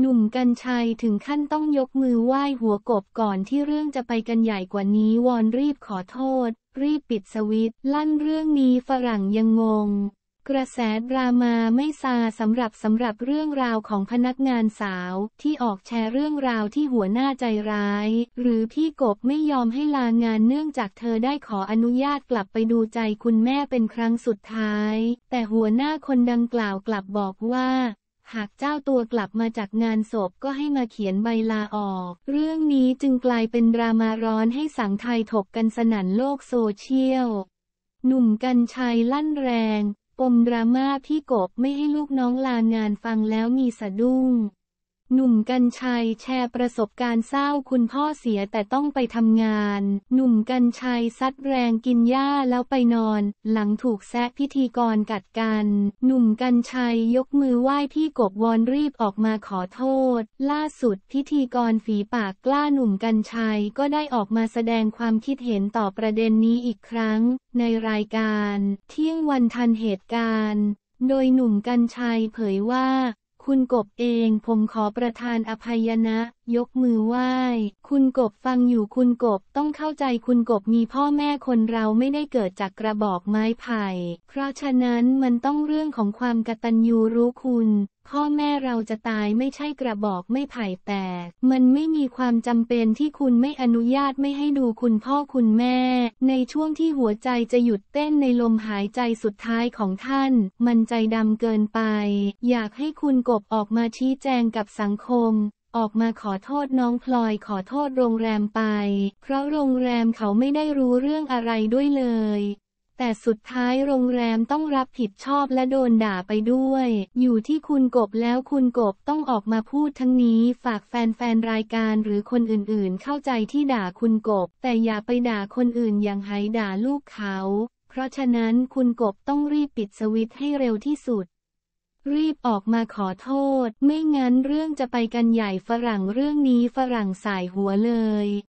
หนุ่มกัญชัยถึงขั้นต้องยกมือไหว้หัวกบก่อนที่เรื่องจะไปกันใหญ่กว่านี้วอนรีบขอโทษ รีบปิดสวิตลั่นเรื่องนี้ฝรั่งยังงง กระแสดรามาไม่ซาสำหรับ สำหรับเรื่องราวของพนักงานสาว ที่ออกแชร์เรื่องราวที่หัวหน้าใจร้าย หรือพี่กบไม่ยอมให้ลางานเนื่องจากเธอได้ขออนุญาตกลับไปดูใจคุณแม่เป็นครั้งสุดท้าย แต่หัวหน้าคนดังกล่าวกลับบอกว่าหากเจ้าตัวกลับมาจากงานศพก็ให้มาเขียนใบลาออก เรื่องนี้จึงกลายเป็นดรามาร้อนให้สังไทยถกกันสนั่นโลกโซเชียล หนุ่มกันชัยลั่นแรง ปมดราม่าพี่กบไม่ให้ลูกน้องลางานฟังแล้วมีสะดุ้งหนุ่มกัญชัยแชร์ประสบการณ์เศร้าคุณพ่อเสียแต่ต้องไปทำงาน หนุ่มกัญชัยซัดแรงกินหญ้าแล้วไปนอน หลังถูกแซะพิธีกรกัดกัน หนุ่มกัญชัยยกมือไหว้พี่กบวอนรีบออกมาขอโทษ ล่าสุดพิธีกรฝีปากกล้าหนุ่มกัญชัย ก็ได้ออกมาแสดงความคิดเห็นต่อประเด็นนี้อีกครั้ง ในรายการ เที่ยงวันทันเหตุการณ์ โดยหนุ่มกัญชัยเผยว่าคุณกบเองผมขอประทานอภัยนะ ยกมือไหว้คุณกบฟังอยู่คุณกบต้องเข้าใจคุณกบมีพ่อแม่คนเราไม่ได้เกิดจากกระบอกไม้ไผ่ เพราะฉะนั้นมันต้องเรื่องของความกตัญญูรู้คุณพ่อแม่เราจะตายไม่ใช่กระบอกไม่ไผ่แตก มันไม่มีความจำเป็นที่คุณไม่อนุญาตไม่ให้ดูคุณพ่อคุณแม่ ในช่วงที่หัวใจจะหยุดเต้นในลมหายใจสุดท้ายของท่าน มันใจดำเกินไป อยากให้คุณกบออกมาชี้แจงกับสังคม ออกมาขอโทษน้องพลอยขอโทษโรงแรมไป เพราะโรงแรมเขาไม่ได้รู้เรื่องอะไรด้วยเลยแต่สุดท้ายโรงแรมต้องรับผิดชอบและโดนด่าไปด้วย อยู่ที่คุณกบแล้วคุณกบต้องออกมาพูดทั้งนี้ฝากแฟนๆรายการหรือคนอื่นๆ เข้าใจที่ด่าคุณกบ แต่อย่าไปด่าคนอื่นอย่างไฮด่าลูกเขา เพราะฉะนั้นคุณกบต้องรีบปิดสวิตให้เร็วที่สุด รีบออกมาขอโทษ ไม่งั้นเรื่องจะไปกันใหญ่ฝรั่งเรื่องนี้ฝรั่งสายหัวเลย